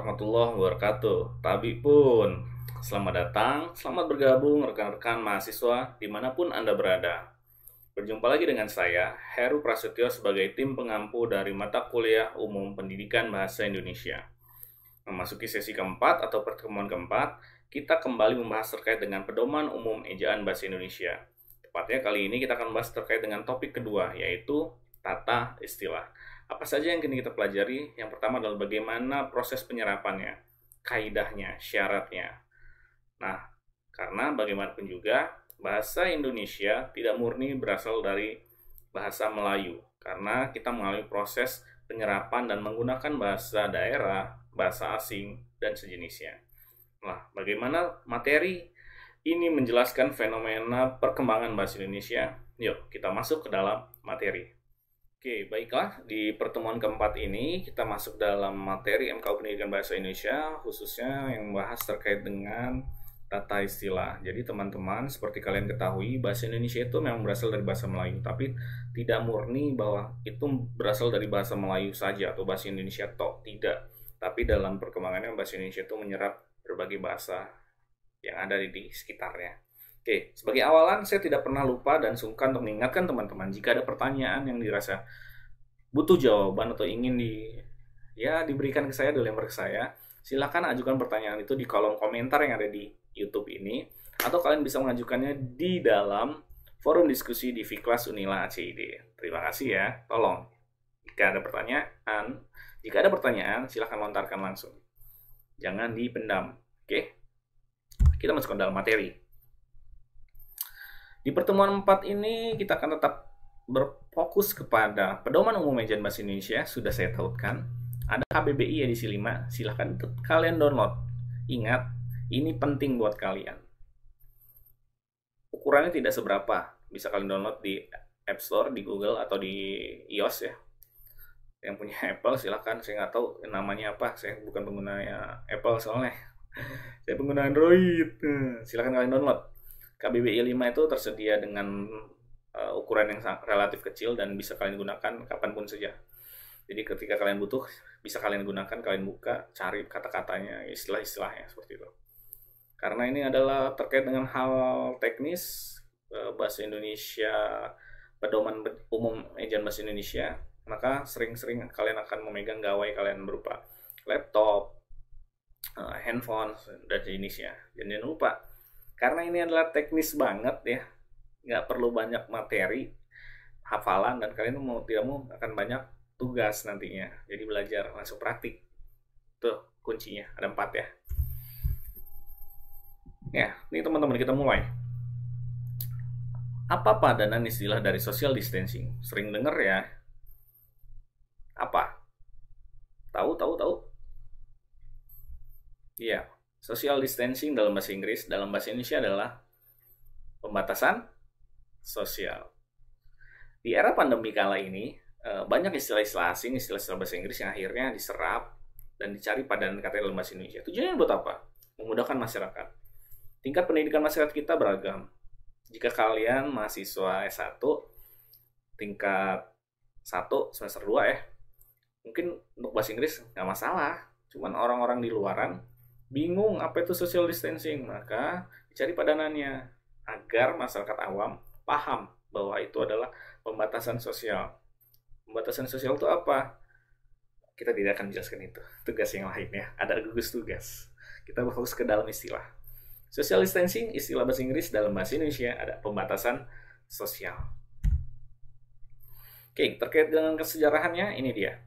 warahmatullahi wabarakatuh. Tabi pun. Selamat datang, selamat bergabung rekan-rekan mahasiswa dimanapun Anda berada. Berjumpa lagi dengan saya, Heru Prasetyo sebagai tim pengampu dari mata kuliah umum pendidikan bahasa Indonesia. Memasuki sesi keempat atau pertemuan keempat, kita kembali membahas terkait dengan pedoman umum ejaan bahasa Indonesia. Tepatnya kali ini kita akan bahas terkait dengan topik kedua, yaitu tata istilah. Apa saja yang kini kita pelajari? Yang pertama adalah bagaimana proses penyerapannya, kaidahnya, syaratnya. Nah, karena bagaimanapun juga bahasa Indonesia tidak murni berasal dari bahasa Melayu karena kita mengalami proses penyerapan dan menggunakan bahasa daerah, bahasa asing dan sejenisnya. Nah, bagaimana materi ini menjelaskan fenomena perkembangan bahasa Indonesia? Yuk, kita masuk ke dalam materi. Oke, baiklah. Di pertemuan keempat ini, kita masuk dalam materi MKU Pendidikan Bahasa Indonesia, khususnya yang membahas terkait dengan tata istilah. Jadi teman-teman, seperti kalian ketahui, bahasa Indonesia itu memang berasal dari bahasa Melayu, tapi tidak murni bahwa itu berasal dari bahasa Melayu saja atau bahasa Indonesia tok, tidak. Tapi dalam perkembangannya bahasa Indonesia itu menyerap berbagai bahasa yang ada di sekitarnya. Oke, sebagai awalan saya tidak pernah lupa dan sungkan untuk mengingatkan teman-teman jika ada pertanyaan yang dirasa butuh jawaban atau ingin di ya diberikan ke saya dilempar ke saya, silakan ajukan pertanyaan itu di kolom komentar yang ada di YouTube ini atau kalian bisa mengajukannya di dalam forum diskusi di Viklas Unila ACID. Terima kasih ya. Tolong jika ada pertanyaan, jika ada pertanyaan silahkan lontarkan langsung. Jangan dipendam. Oke. Kita masuk ke dalam materi. Di pertemuan 4 ini kita akan tetap berfokus kepada pedoman umum manajemen Bahasa Indonesia, sudah saya tautkan. Ada KBBI di sini 5, silahkan kalian download. Ingat, ini penting buat kalian. Ukurannya tidak seberapa, bisa kalian download di App Store, di Google, atau di iOS ya. Yang punya Apple silahkan, saya nggak tahu namanya apa, saya bukan pengguna ya, Apple soalnya. saya pengguna Android, hmm, silahkan kalian download KBBI 5 itu tersedia dengan uh, ukuran yang sangat, relatif kecil dan bisa kalian gunakan kapanpun saja. Jadi ketika kalian butuh, bisa kalian gunakan, kalian buka, cari kata-katanya, istilah-istilahnya seperti itu. Karena ini adalah terkait dengan hal teknis eh, bahasa Indonesia, pedoman umum Ejen Bahasa Indonesia, maka sering-sering kalian akan memegang gawai kalian berupa laptop, eh, handphone, dan jenisnya. Dan jangan lupa, karena ini adalah teknis banget ya nggak perlu banyak materi hafalan dan kalian mau tidak mau akan banyak tugas nantinya jadi belajar langsung praktik tuh kuncinya ada empat ya ya ini teman-teman kita mulai apa padanan istilah dari social distancing sering dengar ya apa tahu tahu tahu iya Social distancing dalam bahasa Inggris, dalam bahasa Indonesia adalah pembatasan sosial. Di era pandemi kala ini, eh, banyak istilah-istilah asing, istilah-istilah bahasa Inggris yang akhirnya diserap dan dicari padanan kata dalam bahasa Indonesia. Tujuannya buat apa? Memudahkan masyarakat. Tingkat pendidikan masyarakat kita beragam. Jika kalian mahasiswa S1, tingkat 1 semester 2 ya, eh, mungkin untuk bahasa Inggris nggak masalah. Cuman orang-orang di luaran bingung apa itu social distancing, maka dicari padanannya agar masyarakat awam paham bahwa itu adalah pembatasan sosial. Pembatasan sosial itu apa? Kita tidak akan menjelaskan itu. Tugas yang lain ya, ada gugus tugas. Kita fokus ke dalam istilah. Social distancing istilah bahasa Inggris dalam bahasa Indonesia ada pembatasan sosial. Oke, terkait dengan kesejarahannya ini dia.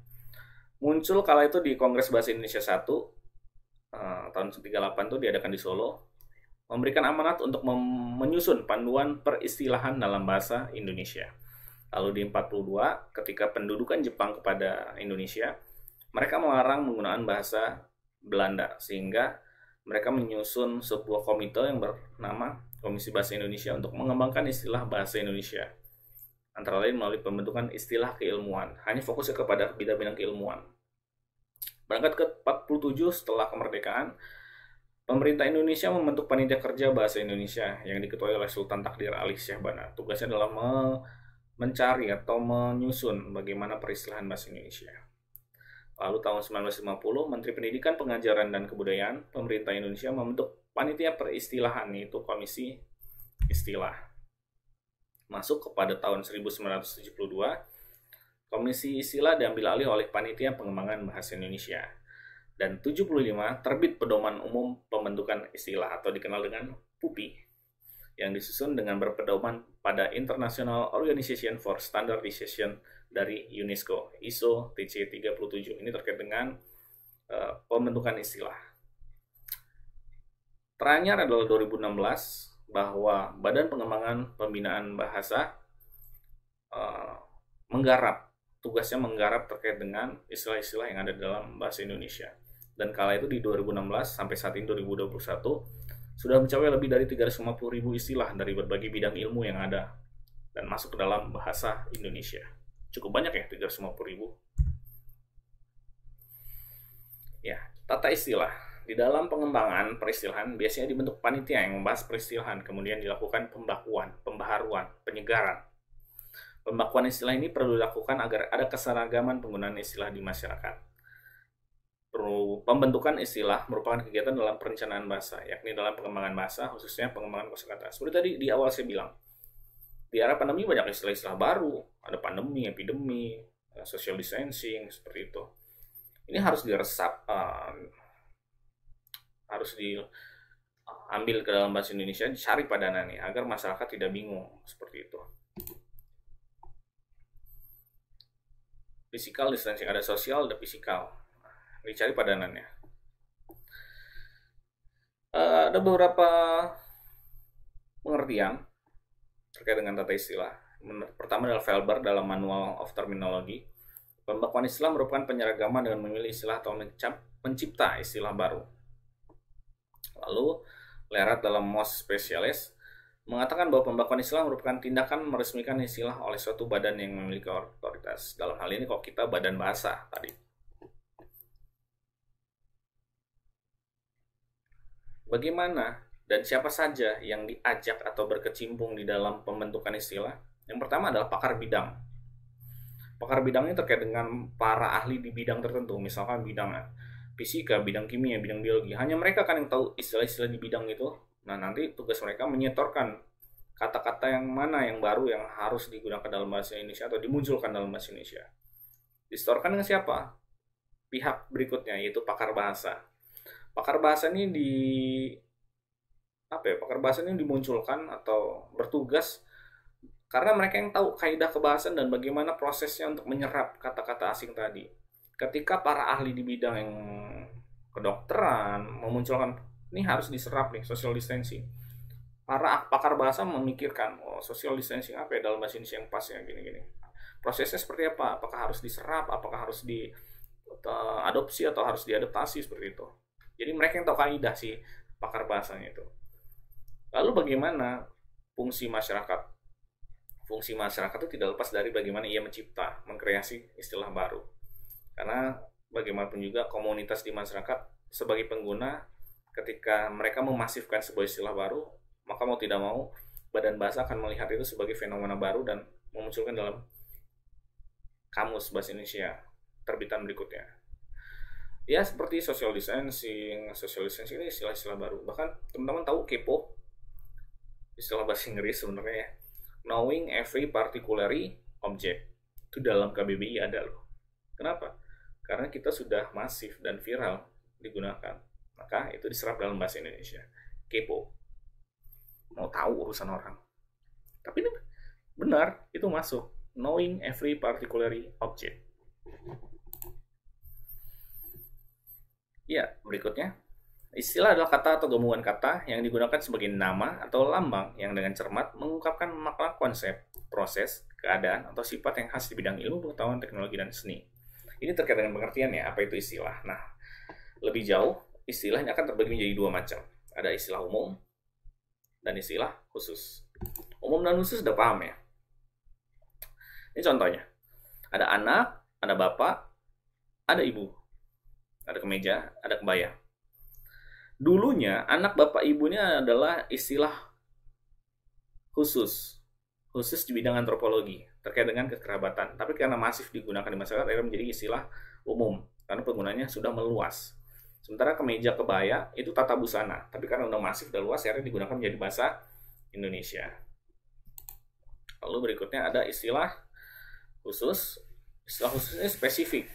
Muncul kala itu di Kongres Bahasa Indonesia 1 Eh, tahun 38 itu diadakan di Solo memberikan amanat untuk menyusun panduan peristilahan dalam bahasa Indonesia. Lalu di 42 ketika pendudukan Jepang kepada Indonesia, mereka melarang penggunaan bahasa Belanda sehingga mereka menyusun sebuah komite yang bernama Komisi Bahasa Indonesia untuk mengembangkan istilah bahasa Indonesia antara lain melalui pembentukan istilah keilmuan, hanya fokusnya kepada bidang-bidang keilmuan. Berangkat ke 47 setelah kemerdekaan, pemerintah Indonesia membentuk panitia kerja bahasa Indonesia yang diketuai oleh Sultan Takdir Ali Syekh Bana. Tugasnya adalah me mencari atau menyusun bagaimana peristilahan bahasa Indonesia. Lalu tahun 1950, Menteri Pendidikan, Pengajaran, dan Kebudayaan pemerintah Indonesia membentuk panitia peristilahan yaitu Komisi Istilah. Masuk kepada tahun 1972, Komisi istilah diambil alih oleh Panitia Pengembangan Bahasa Indonesia. Dan 75 terbit pedoman umum pembentukan istilah atau dikenal dengan PUPI yang disusun dengan berpedoman pada International Organization for Standardization dari UNESCO, ISO TC 37. Ini terkait dengan uh, pembentukan istilah. Teranyar adalah 2016 bahwa Badan Pengembangan Pembinaan Bahasa uh, menggarap tugasnya menggarap terkait dengan istilah-istilah yang ada dalam bahasa Indonesia. Dan kala itu di 2016 sampai saat ini 2021 sudah mencapai lebih dari 350 ribu istilah dari berbagai bidang ilmu yang ada dan masuk ke dalam bahasa Indonesia. Cukup banyak ya 350 ribu. Ya, tata istilah di dalam pengembangan peristilahan biasanya dibentuk panitia yang membahas peristilahan, kemudian dilakukan pembakuan, pembaharuan, penyegaran, Pembakuan istilah ini perlu dilakukan agar ada keseragaman penggunaan istilah di masyarakat. Pembentukan istilah merupakan kegiatan dalam perencanaan bahasa, yakni dalam pengembangan bahasa, khususnya pengembangan kata. Seperti tadi di awal saya bilang, di era pandemi banyak istilah-istilah baru, ada pandemi, epidemi, social distancing, seperti itu. Ini harus diresap, um, harus diambil eh, ke dalam bahasa Indonesia, dicari padanannya, agar masyarakat tidak bingung, seperti itu. physical distancing ada sosial ada physical nah, dicari padanannya uh, ada beberapa pengertian terkait dengan tata istilah pertama adalah Felber dalam manual of terminology pembekuan istilah merupakan penyeragaman dengan memilih istilah atau mencipta istilah baru lalu Lerat dalam most spesialis mengatakan bahwa pembakuan istilah merupakan tindakan meresmikan istilah oleh suatu badan yang memiliki otoritas. Dalam hal ini kalau kita badan bahasa tadi. Bagaimana dan siapa saja yang diajak atau berkecimpung di dalam pembentukan istilah? Yang pertama adalah pakar bidang. Pakar bidang ini terkait dengan para ahli di bidang tertentu, misalkan bidang fisika, bidang kimia, bidang biologi. Hanya mereka kan yang tahu istilah-istilah di bidang itu Nah, nanti tugas mereka menyetorkan kata-kata yang mana yang baru yang harus digunakan dalam bahasa Indonesia atau dimunculkan dalam bahasa Indonesia. Disetorkan dengan siapa? Pihak berikutnya yaitu pakar bahasa. Pakar bahasa ini di apa ya? Pakar bahasa ini dimunculkan atau bertugas karena mereka yang tahu kaidah kebahasaan dan bagaimana prosesnya untuk menyerap kata-kata asing tadi. Ketika para ahli di bidang yang kedokteran memunculkan ini harus diserap nih social distancing para pakar bahasa memikirkan oh social distancing apa ya dalam bahasa Indonesia yang pas ya gini-gini prosesnya seperti apa apakah harus diserap apakah harus diadopsi atau harus diadaptasi seperti itu jadi mereka yang tahu kaidah sih pakar bahasanya itu lalu bagaimana fungsi masyarakat fungsi masyarakat itu tidak lepas dari bagaimana ia mencipta, mengkreasi istilah baru. Karena bagaimanapun juga komunitas di masyarakat sebagai pengguna ketika mereka memasifkan sebuah istilah baru, maka mau tidak mau badan bahasa akan melihat itu sebagai fenomena baru dan memunculkan dalam kamus bahasa Indonesia terbitan berikutnya. Ya seperti social distancing, social distancing ini istilah-istilah baru. Bahkan teman-teman tahu kepo, istilah bahasa Inggris sebenarnya ya. Knowing every particular object itu dalam KBBI ada loh. Kenapa? Karena kita sudah masif dan viral digunakan maka itu diserap dalam bahasa Indonesia kepo mau tahu urusan orang tapi ini benar itu masuk knowing every particular object ya berikutnya Istilah adalah kata atau gabungan kata yang digunakan sebagai nama atau lambang yang dengan cermat mengungkapkan makna konsep, proses, keadaan, atau sifat yang khas di bidang ilmu pengetahuan teknologi dan seni. Ini terkait dengan pengertian ya, apa itu istilah. Nah, lebih jauh, istilahnya akan terbagi menjadi dua macam. Ada istilah umum dan istilah khusus. Umum dan khusus sudah paham ya. Ini contohnya. Ada anak, ada bapak, ada ibu. Ada kemeja, ada kebaya. Dulunya anak bapak ibunya adalah istilah khusus. Khusus di bidang antropologi terkait dengan kekerabatan. Tapi karena masif digunakan di masyarakat, akhirnya menjadi istilah umum karena penggunanya sudah meluas. Sementara kemeja kebaya itu tata busana, tapi karena udah masif udah luas akhirnya digunakan menjadi bahasa Indonesia. Lalu berikutnya ada istilah khusus. Istilah khusus ini spesifik.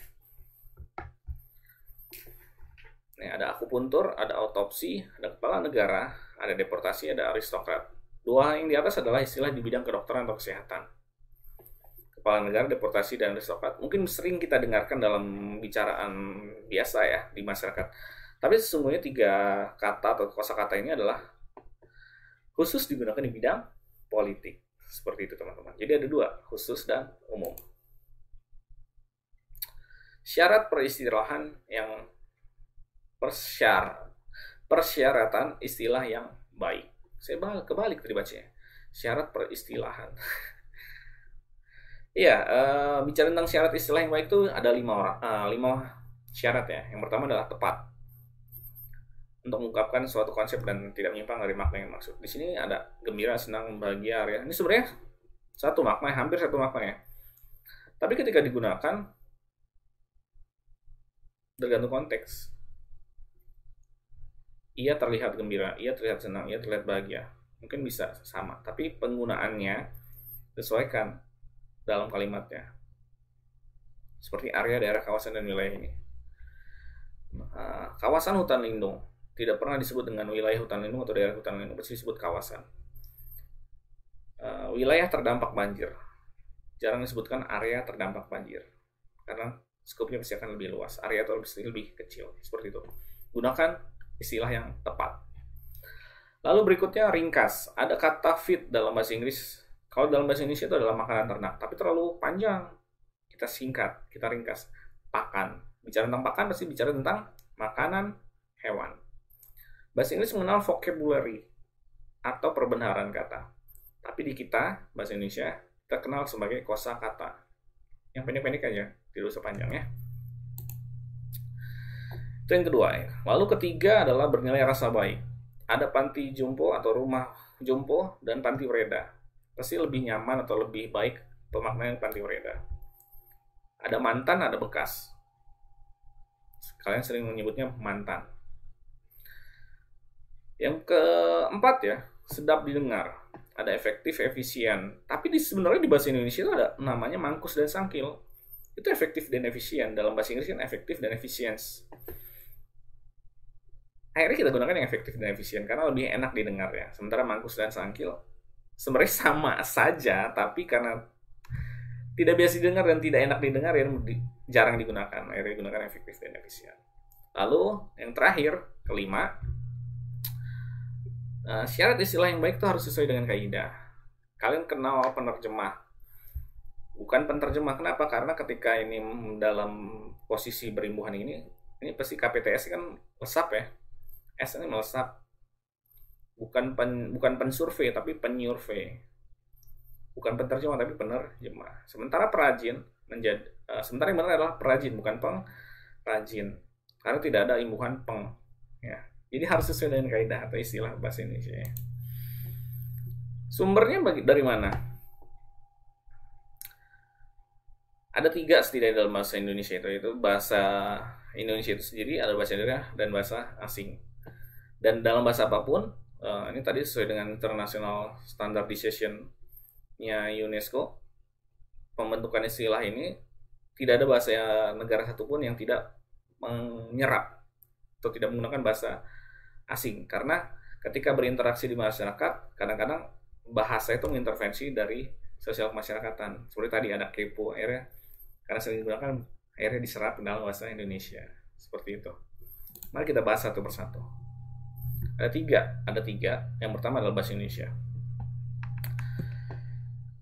Ini ada akupuntur, ada autopsi, ada kepala negara, ada deportasi, ada aristokrat. Dua yang di atas adalah istilah di bidang kedokteran atau kesehatan kepala negara deportasi dan aristokrat mungkin sering kita dengarkan dalam bicaraan biasa ya di masyarakat. Tapi sesungguhnya tiga kata atau kosakata ini adalah khusus digunakan di bidang politik. Seperti itu teman-teman. Jadi ada dua, khusus dan umum. Syarat peristirahan yang persyar, persyaratan istilah yang baik. Saya kebalik tadi bacanya. Syarat peristilahan. Iya, uh, bicara tentang syarat istilah yang baik itu ada lima orang, uh, lima syarat ya. Yang pertama adalah tepat untuk mengungkapkan suatu konsep dan tidak menyimpang dari makna yang maksud. Di sini ada gembira, senang, bahagia, ya. Ini sebenarnya satu makna, hampir satu makna ya. Tapi ketika digunakan tergantung konteks. Ia terlihat gembira, ia terlihat senang, ia terlihat bahagia. Mungkin bisa sama, tapi penggunaannya sesuaikan dalam kalimatnya. Seperti area daerah kawasan dan wilayah ini. Nah, kawasan hutan lindung tidak pernah disebut dengan wilayah hutan lindung atau daerah hutan lindung, pasti disebut kawasan. Uh, wilayah terdampak banjir. Jarang disebutkan area terdampak banjir. Karena skopnya pasti akan lebih luas, area atau lebih, lebih kecil, seperti itu. Gunakan istilah yang tepat. Lalu berikutnya ringkas. Ada kata fit dalam bahasa Inggris kalau dalam bahasa Indonesia itu adalah makanan ternak, tapi terlalu panjang. Kita singkat, kita ringkas. Pakan. Bicara tentang pakan pasti bicara tentang makanan hewan. Bahasa Inggris mengenal vocabulary atau perbenaran kata. Tapi di kita, bahasa Indonesia, kita kenal sebagai kosa kata. Yang pendek-pendek aja, tidak usah panjang ya. Itu yang kedua. Ya. Lalu ketiga adalah bernilai rasa baik. Ada panti jompo atau rumah jompo dan panti wreda pasti lebih nyaman atau lebih baik pemaknaan panti mereda. Ada mantan, ada bekas. Kalian sering menyebutnya mantan. Yang keempat ya, sedap didengar. Ada efektif, efisien. Tapi di, sebenarnya di bahasa Indonesia itu ada namanya mangkus dan sangkil. Itu efektif dan efisien. Dalam bahasa Inggris kan efektif dan efisien. Akhirnya kita gunakan yang efektif dan efisien karena lebih enak didengar ya. Sementara mangkus dan sangkil sebenarnya sama saja tapi karena tidak biasa didengar dan tidak enak didengar yang jarang digunakan akhirnya digunakan efektif dan efisien lalu yang terakhir kelima eh, syarat istilah yang baik itu harus sesuai dengan kaidah kalian kenal penerjemah bukan penerjemah kenapa karena ketika ini dalam posisi berimbuhan ini ini pasti KPTS kan lesap ya S ini melesap bukan pen, bukan pensurvey tapi penyurvey bukan penerjemah tapi penerjemah sementara perajin menjadi uh, eh, sementara yang benar adalah perajin bukan pengrajin karena tidak ada imbuhan peng ya jadi harus sesuai dengan kaidah atau istilah bahasa Indonesia ya. sumbernya bagi, dari mana ada tiga setidaknya dalam bahasa Indonesia itu yaitu bahasa Indonesia itu sendiri ada bahasa Indonesia dan bahasa asing dan dalam bahasa apapun uh, ini tadi sesuai dengan international standardization-nya UNESCO pembentukan istilah ini tidak ada bahasa negara satupun yang tidak menyerap atau tidak menggunakan bahasa asing karena ketika berinteraksi di masyarakat kadang-kadang bahasa itu mengintervensi dari sosial kemasyarakatan seperti tadi ada kepo akhirnya karena sering digunakan akhirnya diserap ke dalam bahasa Indonesia seperti itu mari kita bahas satu persatu ada tiga, ada tiga. Yang pertama adalah bahasa Indonesia.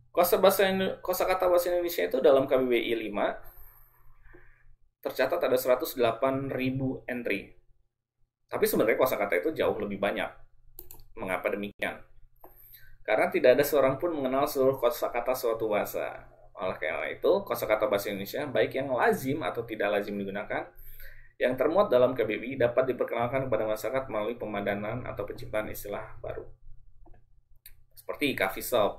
Kosa bahasa kosa kata bahasa Indonesia itu dalam KBBI 5 tercatat ada 108.000 entry. Tapi sebenarnya kosa kata itu jauh lebih banyak. Mengapa demikian? Karena tidak ada seorang pun mengenal seluruh kosa kata suatu bahasa. Oleh karena itu, kosa kata bahasa Indonesia baik yang lazim atau tidak lazim digunakan yang termuat dalam KBBI dapat diperkenalkan kepada masyarakat melalui pemadanan atau penciptaan istilah baru. Seperti coffee shop,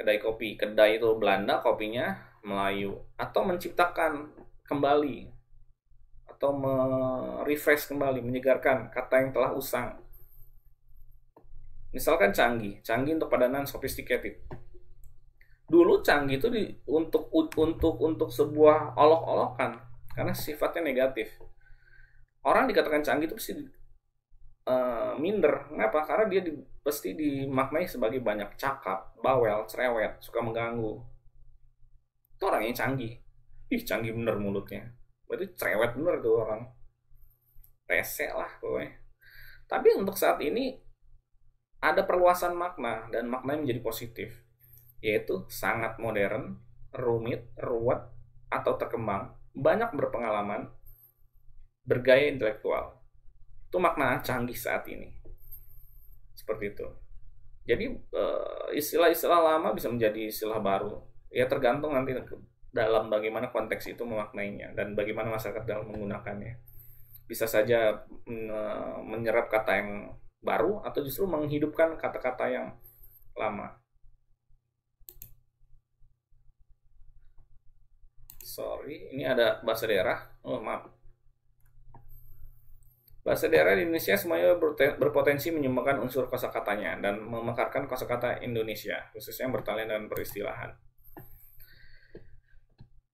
kedai kopi, kedai itu Belanda kopinya Melayu, atau menciptakan kembali atau merefresh kembali, menyegarkan kata yang telah usang. Misalkan canggih, canggih untuk padanan sophisticated. Dulu canggih itu di, untuk untuk untuk sebuah olok-olokan karena sifatnya negatif orang dikatakan canggih itu pasti uh, minder kenapa karena dia di, pasti dimaknai sebagai banyak cakap bawel cerewet suka mengganggu itu orang yang canggih ih canggih bener mulutnya berarti cerewet bener tuh orang rese lah pokoknya tapi untuk saat ini ada perluasan makna dan maknanya menjadi positif yaitu sangat modern rumit ruwet atau terkembang banyak berpengalaman, bergaya intelektual. Itu makna canggih saat ini. Seperti itu. Jadi eh, istilah-istilah lama bisa menjadi istilah baru. Ya tergantung nanti dalam bagaimana konteks itu memaknainya dan bagaimana masyarakat dalam menggunakannya. Bisa saja mm, eh, menyerap kata yang baru atau justru menghidupkan kata-kata yang lama. sorry, ini ada bahasa daerah. Oh, maaf. Bahasa daerah di Indonesia semuanya berpotensi menyumbangkan unsur kosakatanya dan memekarkan kosakata Indonesia, khususnya yang bertalian dan peristilahan.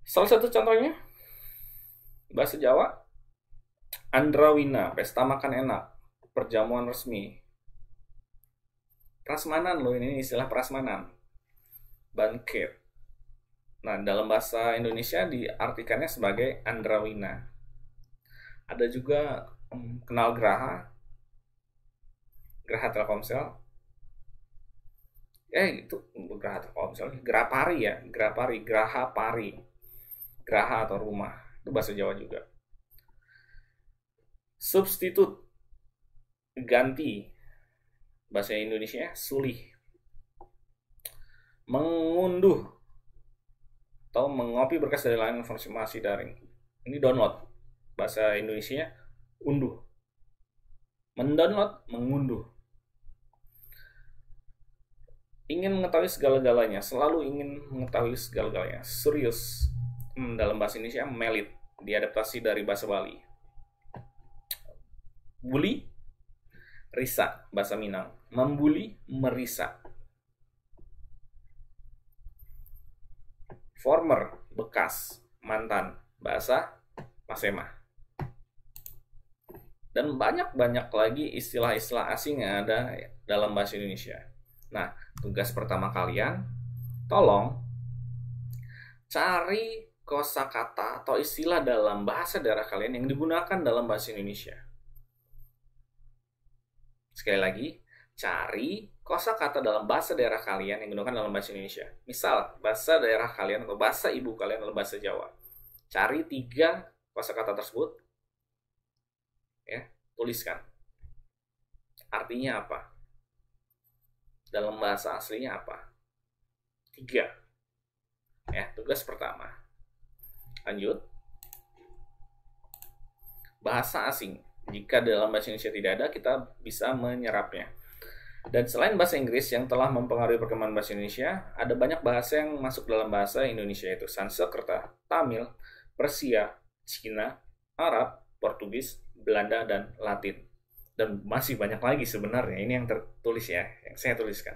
Salah satu contohnya, bahasa Jawa, Andrawina, pesta makan enak, perjamuan resmi. Prasmanan loh, ini istilah prasmanan. Bankir. Nah, dalam bahasa Indonesia diartikannya sebagai Andrawina. Ada juga um, kenal Graha, Graha Telkomsel. Eh, itu Graha Telkomsel, Graha Pari ya, Graha Pari, Graha Pari. Graha atau rumah, itu bahasa Jawa juga. Substitut, ganti, bahasa Indonesia sulih. Mengunduh, atau mengopi berkas dari layanan informasi daring. Ini download. Bahasa Indonesia unduh. Mendownload, mengunduh. Ingin mengetahui segala-galanya, selalu ingin mengetahui segala-galanya. Serius. Hmm, dalam bahasa Indonesia melit, diadaptasi dari bahasa Bali. Bully, risa, bahasa Minang. Membuli, merisa. former, bekas, mantan, bahasa Masema. Dan banyak-banyak lagi istilah-istilah asing yang ada dalam bahasa Indonesia. Nah, tugas pertama kalian, tolong cari kosakata atau istilah dalam bahasa daerah kalian yang digunakan dalam bahasa Indonesia. Sekali lagi, cari kosa kata dalam bahasa daerah kalian yang digunakan dalam bahasa Indonesia. Misal, bahasa daerah kalian atau bahasa ibu kalian dalam bahasa Jawa. Cari tiga kosa kata tersebut, ya, tuliskan. Artinya apa? Dalam bahasa aslinya apa? Tiga. Ya, tugas pertama. Lanjut. Bahasa asing. Jika dalam bahasa Indonesia tidak ada, kita bisa menyerapnya dan selain bahasa Inggris yang telah mempengaruhi perkembangan bahasa Indonesia, ada banyak bahasa yang masuk dalam bahasa Indonesia yaitu Sanskerta, Tamil, Persia, Cina, Arab, Portugis, Belanda, dan Latin. Dan masih banyak lagi sebenarnya, ini yang tertulis ya, yang saya tuliskan.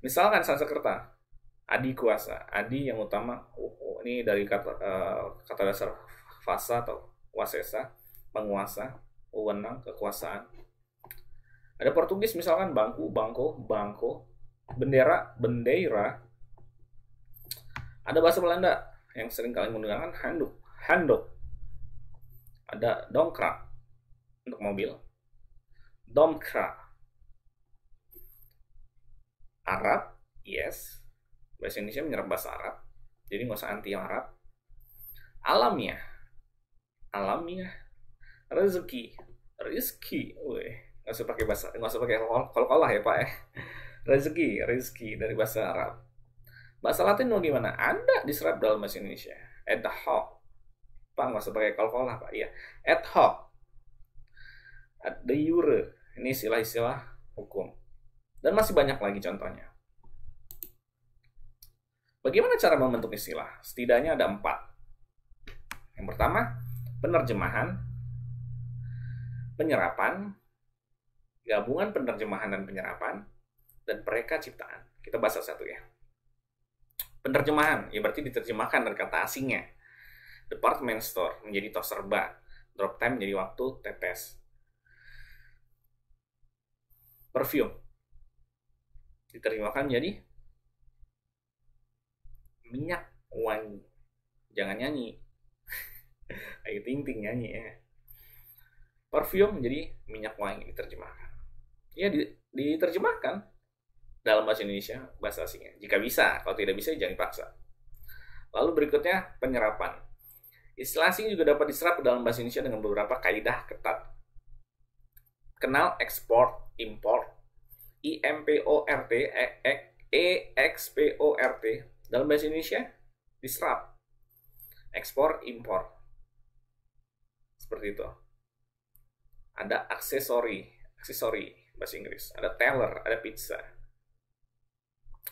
Misalkan Sanskerta, Adi kuasa, Adi yang utama, oh, oh, ini dari kata, uh, kata dasar fasa atau wasesa, penguasa, wewenang, kekuasaan, ada Portugis misalkan bangku, bangko, bangko, bendera, bendera. Ada bahasa Belanda yang sering kalian menggunakan handuk, handuk. Ada dongkrak untuk mobil. dongkrak Arab, yes. Bahasa Indonesia menyerap bahasa Arab. Jadi nggak usah anti Arab. Alamiah. Alamiah. Rezeki. rezeki Weh nggak usah pakai bahasa nggak usah pakai kol kolah ya pak ya rezeki rezeki dari bahasa Arab bahasa Latin mau gimana ada diserap dalam bahasa Indonesia ad hoc pak nggak usah pakai kol kolah pak iya ad hoc ad de jure ini istilah-istilah hukum dan masih banyak lagi contohnya Bagaimana cara membentuk istilah? Setidaknya ada empat. Yang pertama, penerjemahan, penyerapan, gabungan penerjemahan dan penyerapan, dan mereka ciptaan. Kita bahas satu ya. Penerjemahan, ya berarti diterjemahkan dari kata asingnya. Department store menjadi toh serba. Drop time menjadi waktu tetes. Perfume diterjemahkan menjadi minyak wangi. Jangan nyanyi. Ayo ting ting nyanyi ya. Perfume menjadi minyak wangi diterjemahkan ya diterjemahkan dalam bahasa Indonesia bahasa asingnya jika bisa kalau tidak bisa jangan paksa. lalu berikutnya penyerapan istilah asing juga dapat diserap ke dalam bahasa Indonesia dengan beberapa kaidah ketat kenal ekspor impor IMPORT EXPORT e, e, e, dalam bahasa Indonesia diserap ekspor impor seperti itu ada aksesori aksesori bahasa Inggris, ada teller, ada pizza.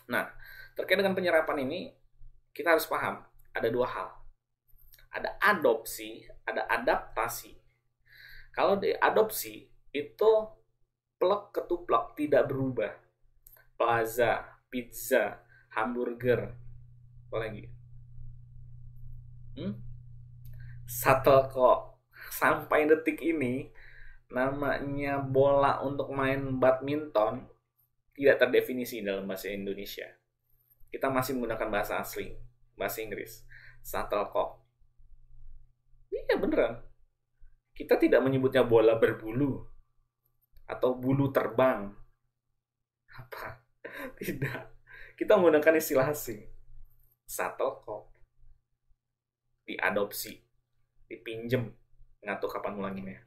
Nah, terkait dengan penyerapan ini, kita harus paham ada dua hal. Ada adopsi, ada adaptasi. Kalau di adopsi itu plek ketuplek tidak berubah. Plaza, pizza, hamburger, apa lagi? Hmm? Satel kok sampai detik ini namanya bola untuk main badminton tidak terdefinisi dalam bahasa Indonesia. Kita masih menggunakan bahasa asli, bahasa Inggris, shuttlecock. Iya beneran. Kita tidak menyebutnya bola berbulu atau bulu terbang. Apa? Tidak. Kita menggunakan istilah asing. Shuttlecock. Diadopsi. Dipinjem. Nggak tahu kapan ulanginnya.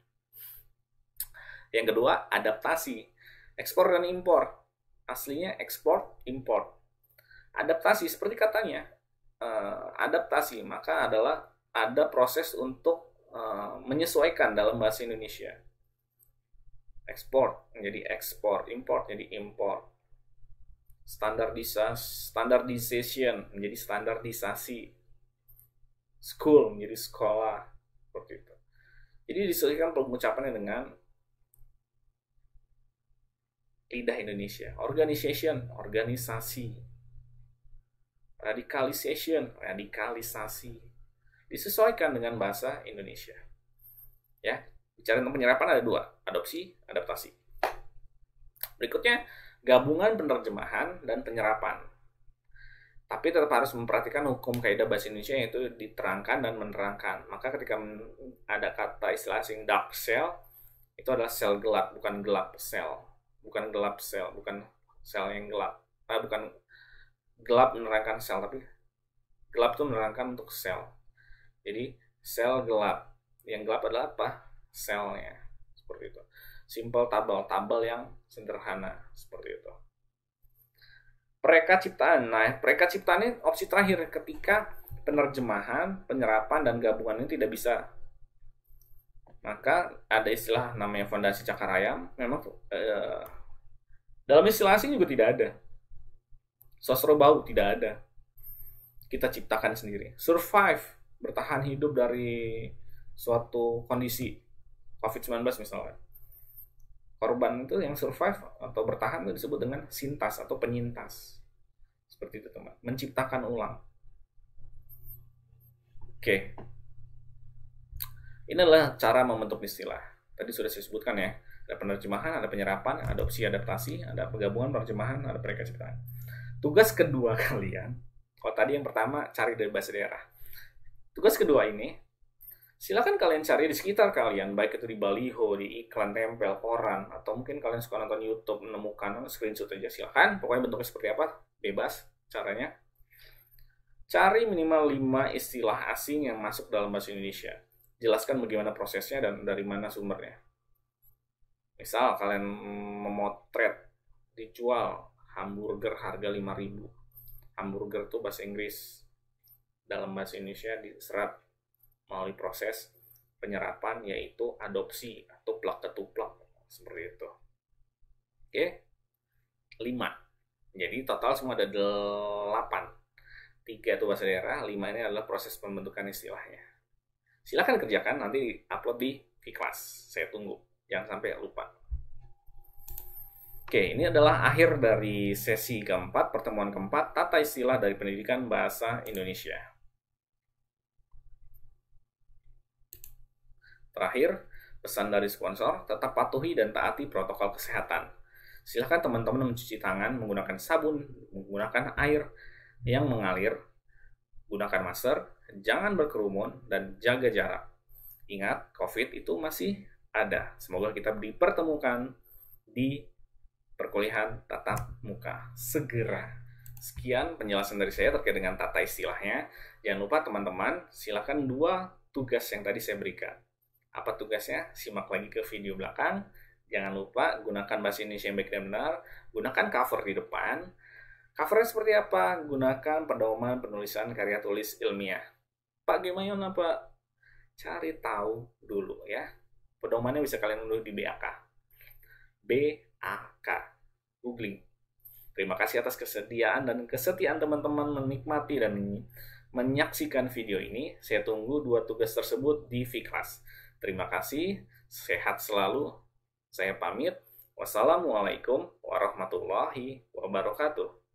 Yang kedua, adaptasi. Ekspor dan impor. Aslinya ekspor, impor. Adaptasi, seperti katanya, uh, adaptasi maka adalah ada proses untuk uh, menyesuaikan dalam bahasa Indonesia. Ekspor menjadi ekspor, impor jadi impor. Standardisasi, standardization menjadi standardisasi. School menjadi sekolah, seperti itu. Jadi disesuaikan pengucapannya dengan lidah Indonesia. Organization, organisasi. Radicalization, radikalisasi. Disesuaikan dengan bahasa Indonesia. Ya, bicara tentang penyerapan ada dua, adopsi, adaptasi. Berikutnya, gabungan penerjemahan dan penyerapan. Tapi tetap harus memperhatikan hukum kaidah bahasa Indonesia yaitu diterangkan dan menerangkan. Maka ketika ada kata istilah asing dark cell, itu adalah sel gelap, bukan gelap sel bukan gelap sel bukan sel yang gelap ah, bukan gelap menerangkan sel tapi gelap itu menerangkan untuk sel jadi sel gelap yang gelap adalah apa selnya seperti itu simple tabel tabel yang sederhana seperti itu perekat ciptaan. Nah, perekat ciptaan ini opsi terakhir ketika penerjemahan, penyerapan, dan gabungan ini tidak bisa. Maka ada istilah namanya fondasi cakar ayam memang eh, dalam istilah asing juga tidak ada. Sosro bau tidak ada. Kita ciptakan sendiri. Survive, bertahan hidup dari suatu kondisi COVID-19 misalnya. Korban itu yang survive atau bertahan itu disebut dengan sintas atau penyintas. Seperti itu teman. Menciptakan ulang. Oke. Ini adalah cara membentuk istilah. Tadi sudah saya sebutkan ya ada penerjemahan, ada penyerapan, ada opsi adaptasi, ada penggabungan, penerjemahan, ada mereka ciptaan. Tugas kedua kalian, kalau oh, tadi yang pertama cari dari bahasa daerah. Tugas kedua ini, silakan kalian cari di sekitar kalian, baik itu di baliho, di iklan, tempel, koran, atau mungkin kalian suka nonton YouTube, menemukan screenshot aja silakan. Pokoknya bentuknya seperti apa, bebas caranya. Cari minimal 5 istilah asing yang masuk dalam bahasa Indonesia. Jelaskan bagaimana prosesnya dan dari mana sumbernya misal kalian memotret dijual hamburger harga 5000 hamburger tuh bahasa Inggris dalam bahasa Indonesia diserap melalui proses penyerapan yaitu adopsi atau plak ketuplak seperti itu oke 5 jadi total semua ada 8 3 itu bahasa daerah 5 ini adalah proses pembentukan istilahnya silahkan kerjakan nanti upload di, di kelas saya tunggu Jangan sampai lupa. Oke, ini adalah akhir dari sesi keempat, pertemuan keempat, tata istilah dari pendidikan bahasa Indonesia. Terakhir, pesan dari sponsor, tetap patuhi dan taati protokol kesehatan. Silahkan teman-teman mencuci tangan menggunakan sabun, menggunakan air yang mengalir, gunakan masker, jangan berkerumun, dan jaga jarak. Ingat, COVID itu masih ada. Semoga kita dipertemukan di perkuliahan tatap muka segera. Sekian penjelasan dari saya terkait dengan tata istilahnya. Jangan lupa teman-teman, silakan dua tugas yang tadi saya berikan. Apa tugasnya? Simak lagi ke video belakang. Jangan lupa gunakan bahasa Indonesia yang baik dan benar. Gunakan cover di depan. Covernya seperti apa? Gunakan pedoman penulisan karya tulis ilmiah. Pak Gemayon apa? Cari tahu dulu ya. Pedomannya bisa kalian unduh di BAK. BAK. Googling. Terima kasih atas kesediaan dan kesetiaan teman-teman menikmati dan menyaksikan video ini. Saya tunggu dua tugas tersebut di Viklas. Terima kasih, sehat selalu. Saya pamit. Wassalamualaikum warahmatullahi wabarakatuh.